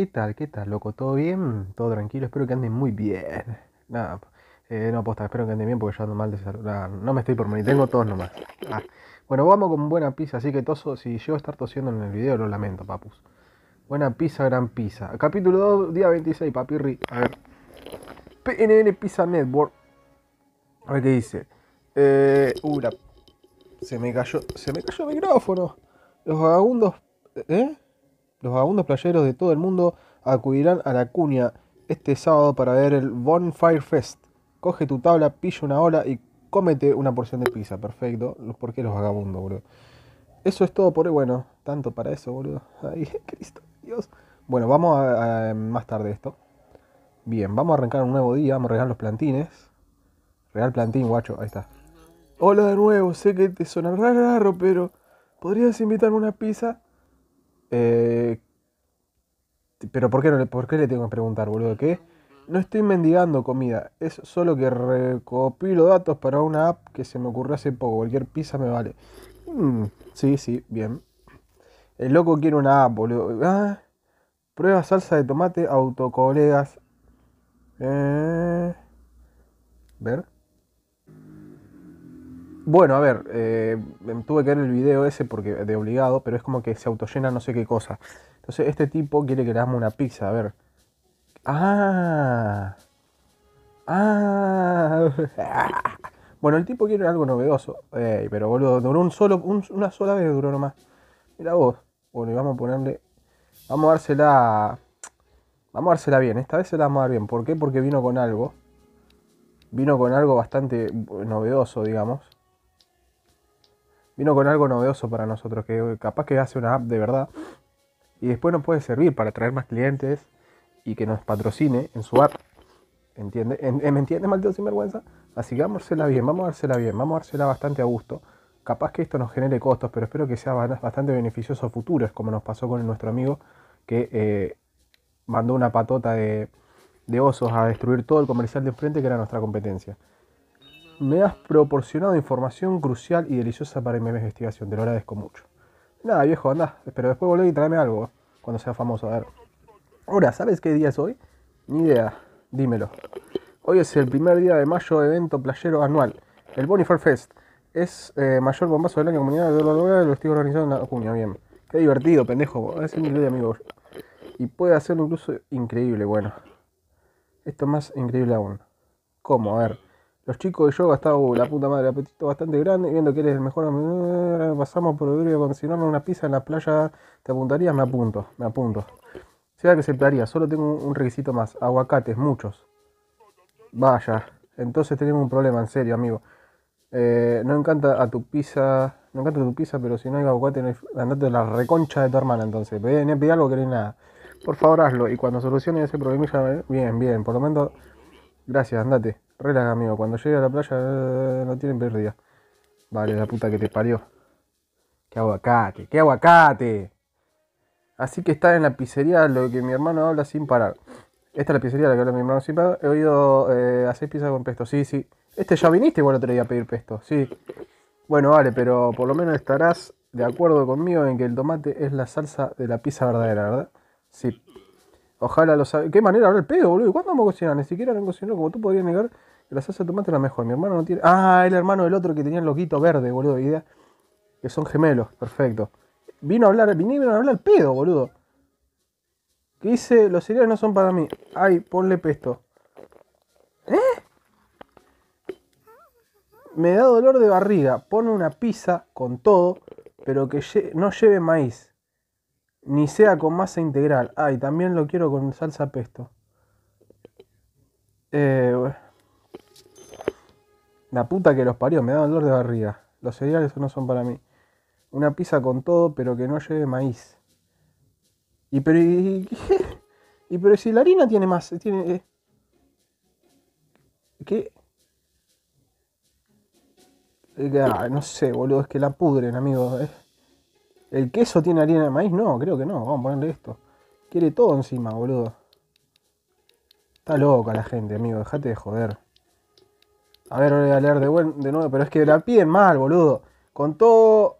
¿Qué tal? ¿Qué tal, loco? ¿Todo bien? ¿Todo tranquilo? Espero que anden muy bien. Nada, eh, no aposta, espero que anden bien porque yo ando mal de salud. no me estoy por morir, tengo todos nomás. Ah. Bueno, vamos con buena pizza, así que toso, si llego a estar tosiendo en el video, lo lamento, papus. Buena pizza, gran pizza. Capítulo 2, día 26, papirri. A ver. PNN Pizza Network. A ver qué dice. Eh, uh, Se me cayó, se me cayó el micrófono. Los vagabundos... ¿Eh? Los vagabundos playeros de todo el mundo acudirán a la cuña este sábado para ver el Bonfire Fest. Coge tu tabla, pilla una ola y cómete una porción de pizza. Perfecto. ¿Por qué los vagabundos, boludo? Eso es todo por hoy. Bueno, tanto para eso, boludo. Ay, Cristo, Dios. Bueno, vamos a, más tarde esto. Bien, vamos a arrancar un nuevo día. Vamos a regar los plantines. Real plantín, guacho. Ahí está. Hola de nuevo. Sé que te suena raro, pero ¿podrías invitarme una pizza? Eh, pero ¿por qué, no le, ¿por qué le tengo que preguntar, boludo? ¿Qué? No estoy mendigando comida, es solo que recopilo datos para una app que se me ocurrió hace poco. Cualquier pizza me vale. Mm, sí, sí, bien. El loco quiere una app, boludo. Ah, prueba salsa de tomate autocolegas. Eh, Bueno, a ver, eh, em, tuve que ver el video ese porque de obligado, pero es como que se autollena no sé qué cosa. Entonces, este tipo quiere que le damos una pizza, a ver. Ah. Ah. Bueno, el tipo quiere algo novedoso. Ey, pero boludo, duró un solo, una sola vez duró nomás. Mira vos. Bueno, y vamos a ponerle. Vamos a dársela. Vamos a dársela bien. Esta vez se la vamos a dar bien. ¿Por qué? Porque vino con algo. Vino con algo bastante novedoso, digamos vino con algo novedoso para nosotros, que capaz que hace una app de verdad y después nos puede servir para traer más clientes y que nos patrocine en su app. ¿Entiende? Eh, ¿Me entiendes, maldito sinvergüenza? Así que vamos a dársela bien, vamos a dársela bien, vamos a dársela bastante a gusto. Capaz que esto nos genere costos, pero espero que sea bastante beneficioso a futuros, como nos pasó con nuestro amigo que eh, mandó una patota de, de osos a destruir todo el comercial de enfrente que era nuestra competencia me has proporcionado información crucial y deliciosa para mi investigación, te lo agradezco mucho. Nada, viejo, anda. Espero después volver y tráeme algo cuando sea famoso, a ver. Ahora, ¿sabes qué día es hoy? Ni idea, dímelo. Hoy es el primer día de mayo, evento playero anual, el Bonifair Fest. Es eh, mayor bombazo del año comunidad de lo lo estoy organizando en junio, bien. Qué divertido, pendejo, es un de amigos. Y puede hacerlo incluso increíble, bueno. Esto más increíble aún. ¿Cómo? A ver. Los chicos y yo gastado uh, la puta madre, apetito bastante grande, viendo que eres el mejor. amigo, eh, Pasamos por el con si no una pizza en la playa, ¿te apuntarías? Me apunto, me apunto. Sea que se aceptaría, solo tengo un requisito más: aguacates, muchos. Vaya, entonces tenemos un problema, en serio, amigo. Eh, no encanta a tu pizza, no encanta tu pizza, pero si no hay aguacate, andate en la reconcha de tu hermana. Entonces, pedí, pedí algo que no nada. Por favor, hazlo. Y cuando solucione ese problema, eh, bien, bien, por lo menos, gracias, andate. Relaja, amigo. Cuando llegue a la playa eh, no tienen pérdida. Vale, la puta que te parió. ¡Qué aguacate! ¡Qué aguacate! Así que está en la pizzería lo que mi hermano habla sin parar. Esta es la pizzería de la que habla mi hermano sin parar. He oído eh, hacer pizza con pesto. Sí, sí. Este ya viniste igual otro día a pedir pesto. Sí. Bueno, vale, pero por lo menos estarás de acuerdo conmigo en que el tomate es la salsa de la pizza verdadera, ¿verdad? Sí. Ojalá lo sabes. Qué manera ahora el pedo, boludo. ¿Cuándo vamos a cocinar? Ni siquiera han cocinado como tú podrías negar la salsa de tomate es la mejor. Mi hermano no tiene. Ah, el hermano del otro que tenía el loquito verde, boludo. Idea. Que son gemelos. Perfecto. Vino a hablar, vinieron a hablar al pedo, boludo. Que dice, los cereales no son para mí. Ay, ponle pesto. ¿Eh? Me da dolor de barriga. Pone una pizza con todo, pero que no lleve maíz. Ni sea con masa integral. Ay, también lo quiero con salsa pesto. Eh, la puta que los parió, me da dolor de barriga. Los cereales no son para mí. Una pizza con todo, pero que no lleve maíz. Y pero, y, y, pero si la harina tiene más, tiene... Eh. ¿Qué? Eh, ah, no sé, boludo, es que la pudren, amigo. Eh. ¿El queso tiene harina de maíz? No, creo que no. Vamos a ponerle esto. Quiere todo encima, boludo. Está loca la gente, amigo. Dejate de joder. A ver, voy a leer de, nuevo, pero es que la piden mal, boludo. Con todo,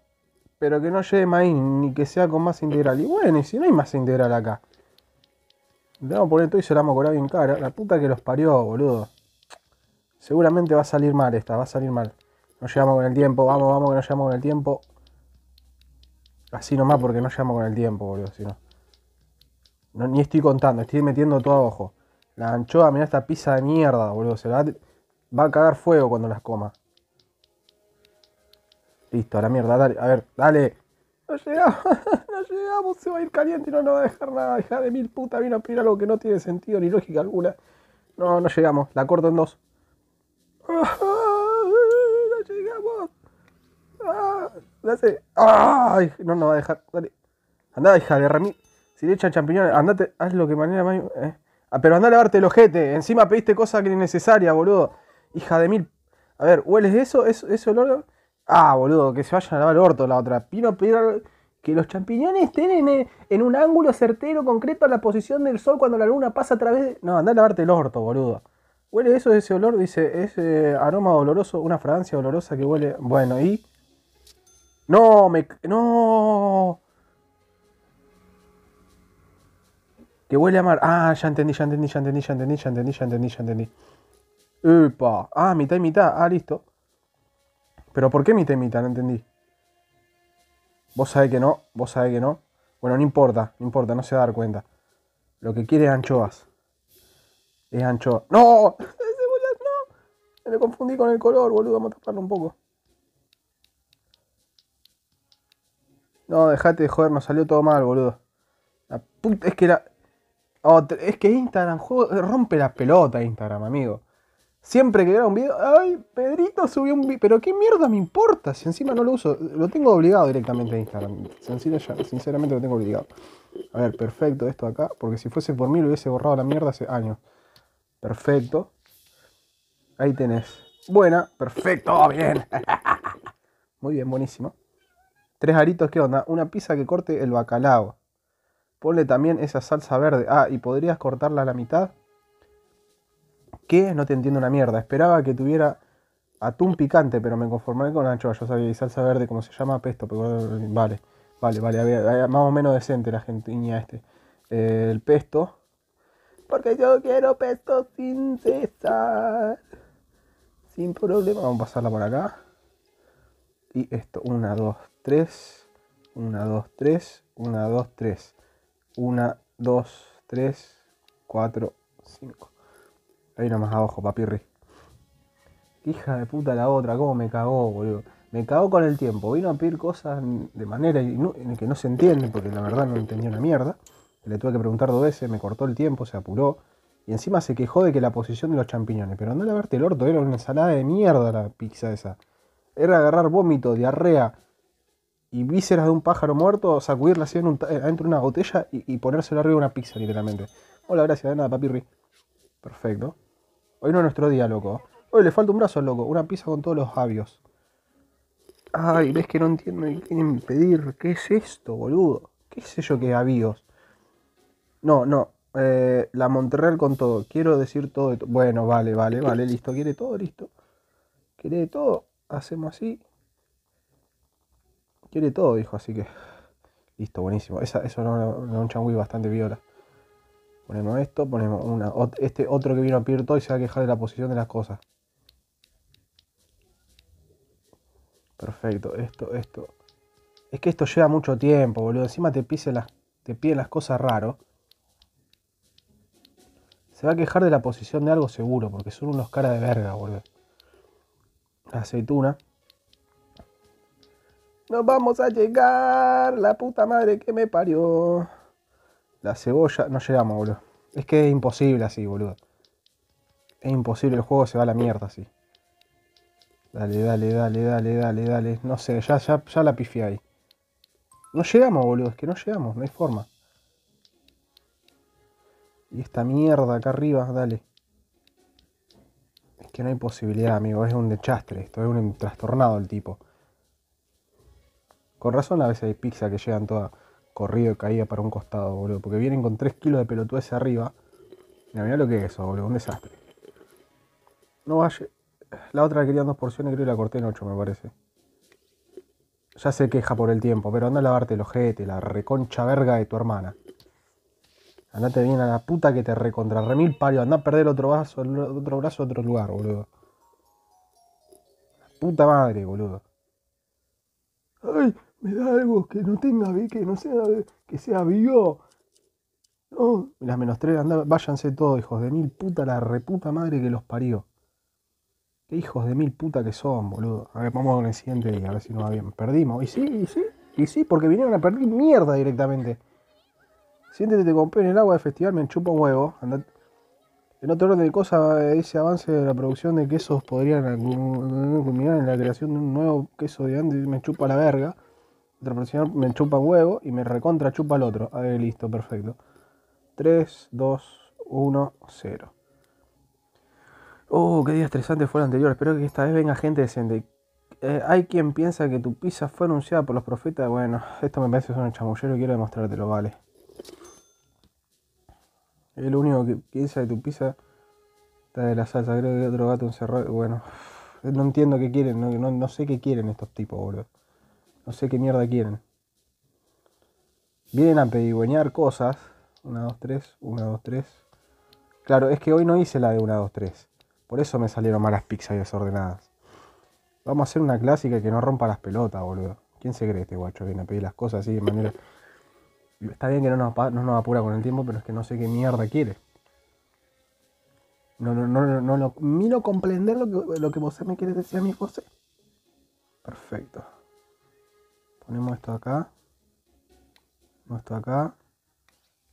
pero que no lleve maíz, ni que sea con más integral. Y bueno, y si no hay más integral acá. Le vamos a poner todo y se la vamos a cobrar bien cara. La puta que los parió, boludo. Seguramente va a salir mal esta, va a salir mal. No llegamos con el tiempo, vamos, vamos, que no llegamos con el tiempo. Así nomás porque no llegamos con el tiempo, boludo, si ni estoy contando, estoy metiendo todo a ojo. La anchoa, mirá esta pizza de mierda, boludo. Se la va a... Va a cagar fuego cuando las coma. Listo, a la mierda, dale. A ver, dale. No llegamos, no llegamos, se va a ir caliente y no nos va a dejar nada. Deja de mil puta, vino a pedir algo que no tiene sentido ni lógica alguna. No, no llegamos, la corto en dos. No llegamos. Ah, no nos va a dejar, dale. Andá, hija de Rami. Si le echan champiñones, andate, haz lo que manera más. Eh. Ah, pero andá a lavarte el ojete. Encima pediste cosas que innecesarias, boludo hija de mil. A ver, ¿hueles eso? ¿Eso, ese olor? Ah, boludo, que se vayan a lavar el orto la otra. Pino pedir que los champiñones estén eh, en, un ángulo certero concreto a la posición del sol cuando la luna pasa a través de... No, anda a lavarte el orto, boludo. Huele eso, ese olor, dice, ese aroma doloroso, una fragancia dolorosa que huele... Bueno, y... No, me... No. Que huele a mar. Ah, ya entendí, ya entendí, ya entendí, ya entendí, ya entendí, ya entendí, ya entendí. Upa. Ah, mitad y mitad. Ah, listo. Pero ¿por qué mitad y mitad? No entendí. Vos sabés que no, vos sabés que no. Bueno, no importa, no importa, no se va a dar cuenta. Lo que quiere es anchoas. Es anchoa. ¡No! no! Me lo confundí con el color, boludo. Vamos a taparlo un poco. No, dejate de joder, nos salió todo mal, boludo. La puta, es que la. es que Instagram juego, rompe la pelota, Instagram, amigo. Siempre que era un video, ay, Pedrito subió un video. Pero qué mierda me importa si encima no lo uso. Lo tengo obligado directamente a Instagram. Sinceramente lo tengo obligado. A ver, perfecto esto acá. Porque si fuese por mí lo hubiese borrado la mierda hace años. Perfecto. Ahí tenés. Buena, perfecto, bien. Muy bien, buenísimo. Tres aritos, ¿qué onda? Una pizza que corte el bacalao. Ponle también esa salsa verde. Ah, y podrías cortarla a la mitad ¿Qué? No te entiendo una mierda. Esperaba que tuviera atún picante, pero me conformé con ancho, Yo sabía y salsa verde, como se llama, pesto. Pero... Vale, vale, vale. más o menos decente la gente este. el pesto. Porque yo quiero pesto sin cesar. Sin problema. Vamos a pasarla por acá. Y esto. Una, dos, tres. Una, dos, tres. Una, dos, tres. Una, dos, tres. Cuatro, cinco. Ahí nomás abajo, papirri. Hija de puta la otra, cómo me cagó, boludo. Me cagó con el tiempo. Vino a pedir cosas de manera en que no se entiende, porque la verdad no entendía una mierda. Le tuve que preguntar dos veces, me cortó el tiempo, se apuró. Y encima se quejó de que la posición de los champiñones. Pero andale a verte el orto, era una ensalada de mierda la pizza esa. Era agarrar vómito, diarrea y vísceras de un pájaro muerto, sacudirla así eh, adentro de una botella y, y ponérsela arriba de una pizza, literalmente. Hola, gracias, de nada, papirri. Perfecto. Hoy no es nuestro día, loco. Hoy le falta un brazo loco, una pizza con todos los labios. Ay, ves que no entiendo y quieren pedir. ¿Qué es esto, boludo? ¿Qué sé yo qué avios? No, no. Eh, la Montreal con todo. Quiero decir todo. bueno, vale, vale, vale, listo. ¿Quiere todo? Listo. ¿Quiere todo? Hacemos así. Quiere todo, dijo, así que. Listo, buenísimo. eso no, un changui bastante viola. Ponemos esto, ponemos una. Este otro que vino a pedir todo y se va a quejar de la posición de las cosas. Perfecto, esto, esto. Es que esto lleva mucho tiempo, boludo. Encima te, pise las, te piden las cosas raro. Se va a quejar de la posición de algo seguro, porque son unos caras de verga, boludo. aceituna. Nos vamos a llegar, la puta madre que me parió la cebolla. No llegamos, boludo. Es que es imposible así, boludo. Es imposible, el juego se va a la mierda así. Dale, dale, dale, dale, dale, dale. No sé, ya, la pifié ahí. No llegamos, boludo, es que no llegamos, no hay forma. Y esta mierda acá arriba, dale. Es que no hay posibilidad, amigo. Es un desastre esto, es un trastornado el tipo. Con razón a veces hay pizza que llegan todas corrido y caía para un costado, boludo. Porque vienen con 3 kilos de pelotudez arriba. Mira, mira lo que es eso, boludo. Un desastre. No vaya. La otra quería dos porciones, creo que la corté en 8, me parece. Ya se queja por el tiempo, pero anda a lavarte el ojete, la reconcha verga de tu hermana. Andate bien a la puta que te recontra remil pario. anda a perder otro brazo, otro brazo a otro lugar, boludo. La puta madre, boludo. ¡Ay! me da algo que no tenga, que no sea, que sea vivo. No, las menos tres, váyanse todos, hijos de mil puta, la reputa madre que los parió. Qué hijos de mil puta que son, boludo. A ver, vamos con el siguiente día, a ver si no va bien. Perdimos. Y sí, y sí, y sí, porque vinieron a perder mierda directamente. Siéntete, te compré en el agua de festival, me chupa un huevo. anda En otro orden de cosas, ese avance de la producción de quesos podrían culminar en la creación de un nuevo queso de y me chupa la verga otra persona me chupa un huevo y me recontra chupa el otro. Ahí listo, perfecto. 3, 2, 1, 0. Oh, qué día estresante fue el anterior. Espero que esta vez venga gente decente. Eh, hay quien piensa que tu pizza fue anunciada por los profetas. Bueno, esto me parece son un chamullero y quiero demostrártelo, vale. El único que piensa de tu pizza está de la salsa. Creo que otro gato encerrado. Bueno, no entiendo qué quieren. no sé qué quieren estos tipos, boludo. No sé qué mierda quieren. Vienen a pedigüeñar cosas. 1, 2, 3, 1, 2, 3. Claro, es que hoy no hice la de 1, 2, 3. Por eso me salieron malas pizzas y desordenadas. Vamos a hacer una clásica que no rompa las pelotas, boludo. ¿Quién se cree este guacho? Viene a pedir las cosas así de manera. Está bien que no nos, no apura con el tiempo, pero es que no sé qué mierda quiere. No, no, no, no, no, miro comprender lo que, lo que vos me quieres decir a mí, José. Perfecto ponemos esto acá, esto acá,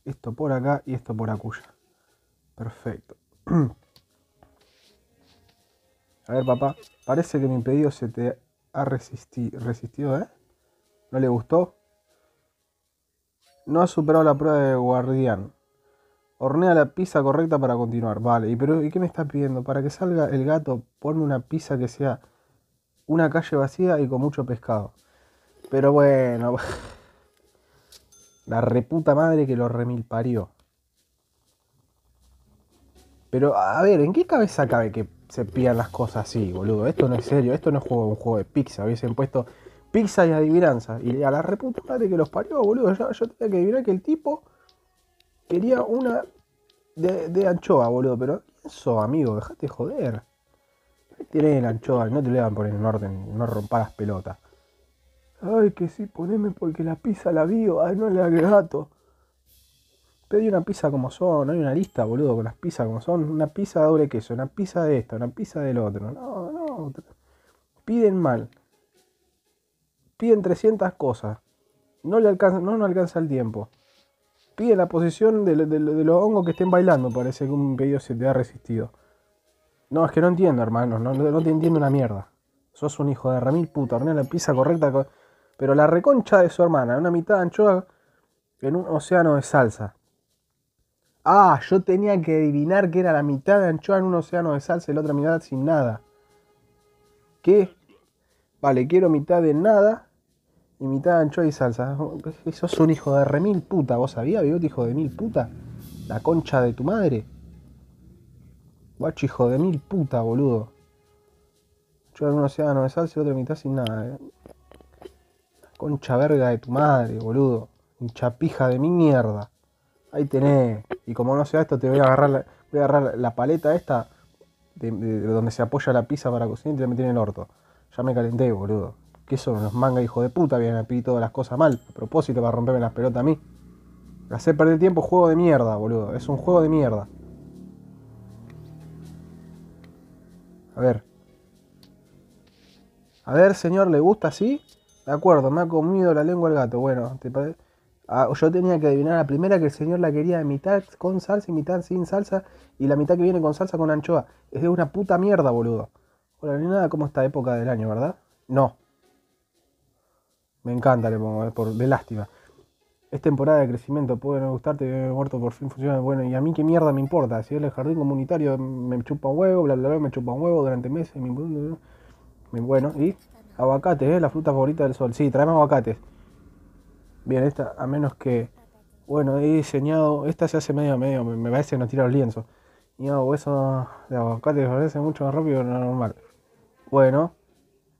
esto por acá y esto por acuya. Perfecto. A ver, papá, parece que mi pedido se te ha resistido, ¿eh? ¿No le gustó? No ha superado la prueba de guardián. Hornea la pizza correcta para continuar. Vale, ¿y, pero, ¿y qué me estás pidiendo? Para que salga el gato, ponme una pizza que sea una calle vacía y con mucho pescado. Pero bueno, la reputa madre que lo remil parió. Pero a ver, ¿en qué cabeza cabe que se pidan las cosas así, boludo? Esto no es serio, esto no es un juego de pizza. Hubiesen puesto pizza y adivinanza. Y a la reputa madre que los parió, boludo. Yo, tenía que adivinar que el tipo quería una de, anchoa, boludo. Pero eso, amigo, dejate joder. Ahí tenés anchoa, no te iban a por el orden, no rompa las pelotas. Ay, que sí, poneme porque la pizza la vio. Ay, no le agregato. Pedí una pizza como son. Hay una lista, boludo, con las pizzas como son. Una pizza de doble queso, una pizza de esta, una pizza del otro. No, no. Piden mal. Piden 300 cosas. No le alcanza, no, no alcanza el tiempo. Piden la posición de, los hongos que estén bailando. Parece que un pedido se te ha resistido. No, es que no entiendo, hermano. No, te entiendo una mierda. Sos un hijo de Ramil puta. Orne la pizza correcta pero la reconcha de su hermana, una mitad de anchoa en un océano de salsa. Ah, yo tenía que adivinar que era la mitad de anchoa en un océano de salsa y la otra mitad sin nada. ¿Qué? Vale, quiero mitad de nada y mitad de anchoa y salsa. Sos un hijo de remil puta, ¿vos sabías, bigote, hijo de mil puta? La concha de tu madre. Guacho, hijo de mil puta, boludo. Yo en un océano de salsa y otra mitad sin nada. Eh. Concha verga de tu madre, boludo. chapija de mi mierda. Ahí tenés. Y como no sea esto, te voy a agarrar la, voy a agarrar la paleta esta de, donde se apoya la pizza para cocinar y te la metí en el orto. Ya me calenté, boludo. Que son unos manga hijo de puta, vienen a pedir todas las cosas mal. A propósito, para romperme las pelotas a mí. hacer perder tiempo, juego de mierda, boludo. Es un juego de mierda. A ver. A ver, señor, ¿le gusta así? De acuerdo, me ha comido la lengua el gato. Bueno, ¿te ah, yo tenía que adivinar la primera que el señor la quería mitad con salsa y mitad sin salsa y la mitad que viene con salsa con anchoa. Es de una puta mierda, boludo. Hola, ni nada como esta época del año, ¿verdad? No. Me encanta, le pongo, eh, por, de lástima. Es temporada de crecimiento, puede no gustarte, eh, muerto por fin funciona. Bueno, y a mí qué mierda me importa. Si es el jardín comunitario, me chupa un huevo, bla, bla, bla, me chupa un huevo durante meses. Muy bueno, y Aguacates, ¿eh? La fruta favorita del sol. Sí, traemos aguacates. Bien, esta, a menos que... Bueno, he diseñado... Esta se hace medio a medio, me, parece que no tira el lienzo. Y hago hueso de aguacate, se parece mucho más rápido que lo normal. Bueno,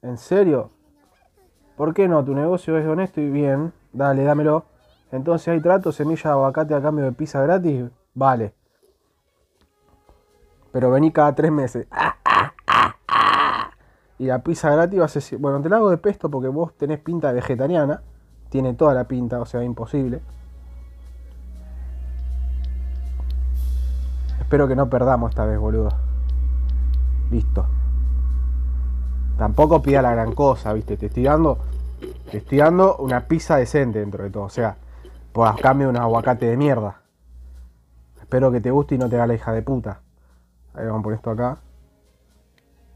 ¿en serio? ¿Por qué no? Tu negocio es honesto y bien. Dale, dámelo. Entonces hay trato, semilla de aguacate a cambio de pizza gratis. Vale. Pero vení cada tres meses. ¡Ah! Y la pizza gratis va a ser. Bueno, te la hago de pesto porque vos tenés pinta vegetariana. Tiene toda la pinta, o sea, imposible. Espero que no perdamos esta vez, boludo. Listo. Tampoco pida la gran cosa, viste. Te estoy dando. Te estoy dando una pizza decente dentro de todo. O sea, por pues, cambio un aguacate de mierda. Espero que te guste y no te haga la hija de puta. Ahí vamos por esto acá.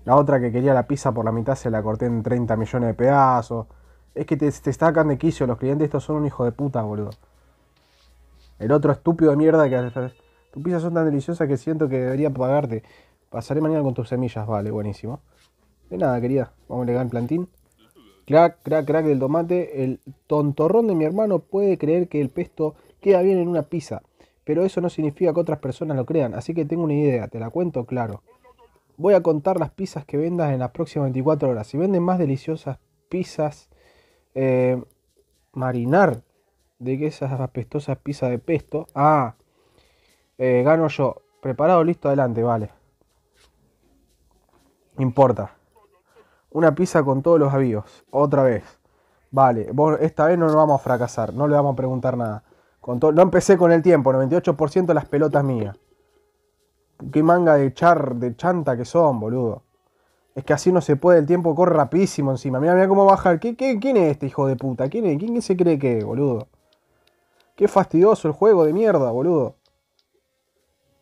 La otra que quería la pizza por la mitad se la corté en 30 millones de pedazos. Es que te, te sacan de quicio, los clientes estos son un hijo de puta, boludo. El otro estúpido de mierda que... Tus pizzas son tan deliciosas que siento que debería pagarte. Pasaré mañana con tus semillas, vale, buenísimo. De nada, querida. Vamos a agregar el plantín. Crac, crack, crac del tomate. El tontorrón de mi hermano puede creer que el pesto queda bien en una pizza. Pero eso no significa que otras personas lo crean. Así que tengo una idea, te la cuento claro. Voy a contar las pizzas que vendas en las próximas 24 horas. Si venden más deliciosas pizzas, eh, marinar de que esas apestosas pizzas de pesto. Ah, eh, gano yo. Preparado, listo, adelante, vale. Importa. Una pizza con todos los avíos. Otra vez. Vale, esta vez no nos vamos a fracasar. No le vamos a preguntar nada. no empecé con el tiempo, 98% las pelotas mías. Qué manga de char, de chanta que son, boludo. Es que así no se puede, el tiempo corre rapidísimo encima. Mira, mira cómo baja. quién es este hijo de puta? ¿Quién, es? ¿Quién se cree que es, boludo? Qué fastidioso el juego de mierda, boludo.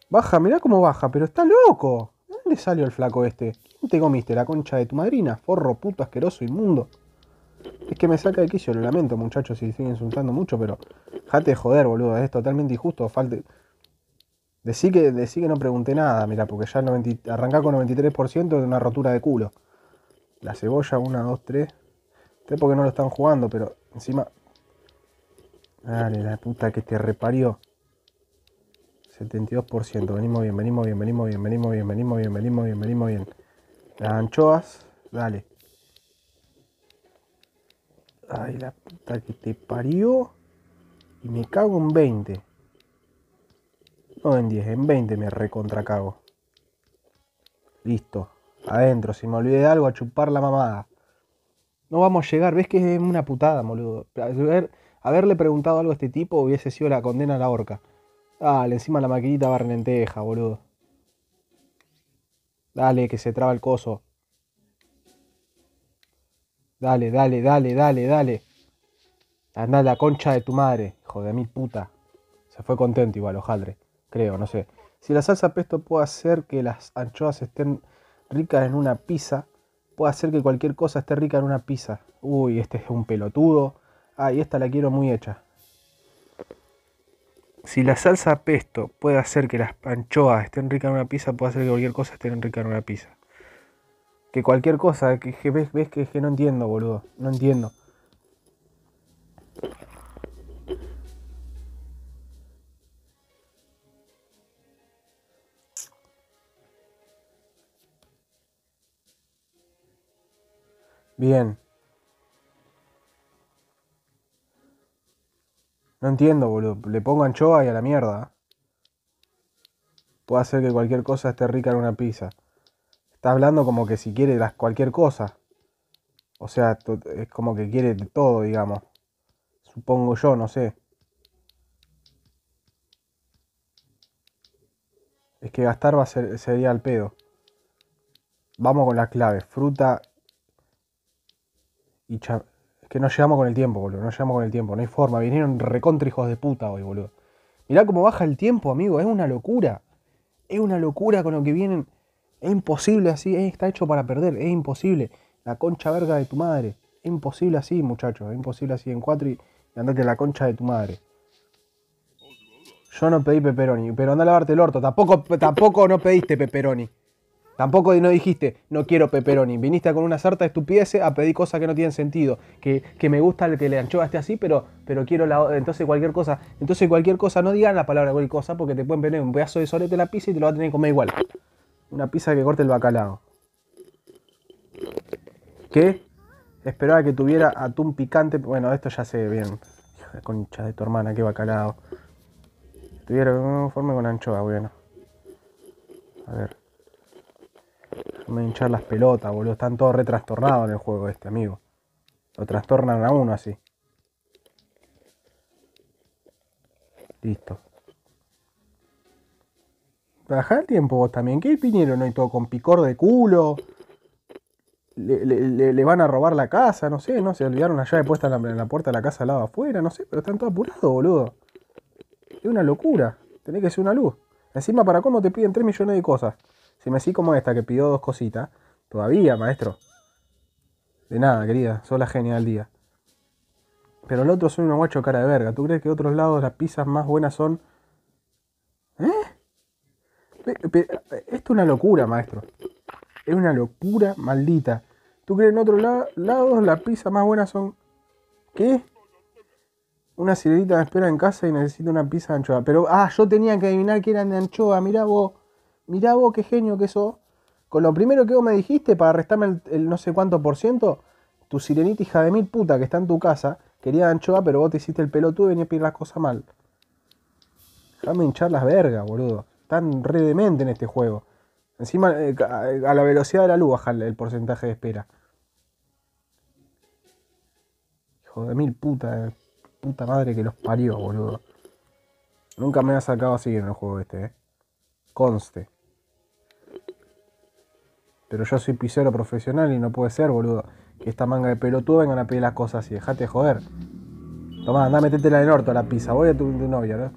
Baja, mirá cómo baja, pero está loco. ¿De dónde salió el flaco este? ¿Quién te comiste? ¿La concha de tu madrina? Forro puto asqueroso, inmundo. Es que me saca de quicio, lo lamento, muchachos, si siguen insultando mucho, pero Dejate de joder, boludo. Es totalmente injusto. Falte... Decí que, que no pregunté nada, mira, porque ya 90, con 93% de una rotura de culo. La cebolla, 1, 2, 3. por porque no lo están jugando, pero encima. Dale, la puta que te reparió. 72%. Venimos bien, venimos bien, venimos bien, venimos bien, venimos bien, venimos bien, venimos bien. Las anchoas, dale. Ay, la puta que te parió. Y me cago en 20. No en 10, en 20 me recontracago. Listo. Adentro, si me olvidé de algo, a chupar la mamada. No vamos a llegar, ves que es una putada, boludo. haberle preguntado algo a este tipo hubiese sido la condena a la horca. Dale, encima la maquinita barnenteja, lenteja, boludo. Dale, que se traba el coso. Dale, dale, dale, dale, dale. Anda la concha de tu madre, hijo de mi puta. Se fue contento igual, ojaldre creo, no sé. Si la salsa pesto puede hacer que las anchoas estén ricas en una pizza, puede hacer que cualquier cosa esté rica en una pizza. Uy, este es un pelotudo. Ah, y esta la quiero muy hecha. Si la salsa pesto puede hacer que las anchoas estén ricas en una pizza, puede hacer que cualquier cosa esté rica en una pizza. Que cualquier cosa, que, ves, ves que, que no entiendo, boludo. No entiendo. Bien. No entiendo, boludo. Le pongo anchoa y a la mierda. Puede hacer que cualquier cosa esté rica en una pizza. Está hablando como que si quiere cualquier cosa. O sea, es como que quiere todo, digamos. Supongo yo, no sé. Es que gastar va a ser, sería al pedo. Vamos con la clave. Fruta y es que no llegamos con el tiempo, boludo. No llegamos con el tiempo, no hay forma. Vinieron hijos de puta hoy, boludo. Mirá cómo baja el tiempo, amigo. Es una locura. Es una locura con lo que vienen. Es imposible así. Está hecho para perder. Es imposible. La concha verga de tu madre. Es imposible así, muchachos. Es imposible así en cuatro y, andate andate la concha de tu madre. Yo no pedí peperoni. pero anda a lavarte el orto. Tampoco, tampoco no pediste peperoni. Tampoco no dijiste, no quiero pepperoni. Viniste con una sarta de estupideces a pedir cosas que no tienen sentido. Que, me gusta que le anchoa esté así, pero, pero quiero la. Entonces cualquier cosa. Entonces cualquier cosa, no digan la palabra cualquier cosa porque te pueden venir un pedazo de solete la pizza y te lo va a tener que comer igual. Una pizza que corte el bacalao. ¿Qué? Esperaba que tuviera atún picante. Bueno, esto ya se ve bien. de concha de tu hermana, qué bacalao. Tuviera un mm, forma con anchoa, bueno. A ver. Me hinchar las pelotas, boludo. Están todos retrastornados en el juego este, amigo. Lo trastornan a uno así. Listo. Baja el tiempo vos también. ¿Qué no hay todo con picor de culo? Le, van a robar la casa, no sé, no se olvidaron la llave puesta en la, puerta de la casa al lado afuera, no sé, pero están todos apurados, boludo. Es una locura. Tenés que ser una luz. Encima, para cómo te piden 3 millones de cosas. Si me así como esta que pidió dos cositas, todavía, maestro. De nada, querida, sos la día. Pero el otro soy un guacho cara de verga. ¿Tú crees que otros lados las pizzas más buenas son. ¿Eh? Esto es una locura, maestro. Es una locura maldita. ¿Tú crees que en otros lados las pizzas más buenas son. ¿Qué? Una sirenita me espera en casa y necesita una pizza de anchoa. Pero, ah, yo tenía que adivinar que eran de anchoa, mirá vos mirá vos qué genio que eso. con lo primero que vos me dijiste para restarme el, no sé cuánto por ciento, tu sirenita hija de mil puta que está en tu casa, quería anchoa, pero vos te hiciste el pelotudo y venía a pedir las cosas mal. Déjame hinchar las vergas, boludo. Están re demente en este juego. Encima, eh, eh, a la velocidad de la luz baja el porcentaje de espera. Hijo de mil puta, puta madre que los parió, boludo. Nunca me ha sacado así en el juego este, eh. Conste. Pero yo soy pisero profesional y no puede ser, boludo. Que esta manga de pelotudo vengan a pedir las cosas y Dejate de joder. Tomá, andá, metetela en el orto la pizza. Voy a tu, novia, ¿no?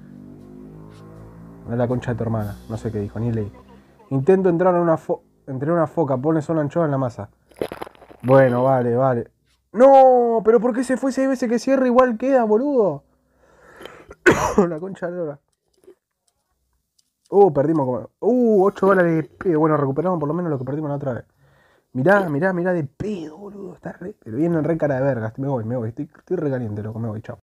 A la concha de tu hermana. No sé qué dijo, ni leí. Intento entrar en una, fo una foca. Pones una anchoa en la masa. Bueno, vale, vale. No, pero ¿por qué se fue seis veces que cierra igual queda, boludo? la concha de hora. Uh, perdimos como. Uh, 8 dólares de pedo. Bueno, recuperamos por lo menos lo que perdimos la otra vez. Mirá, mirá, mirá de pedo, boludo. Está re. Pero en re cara de verga. Me voy, me voy. Estoy, estoy re caliente, loco. Me voy, chao.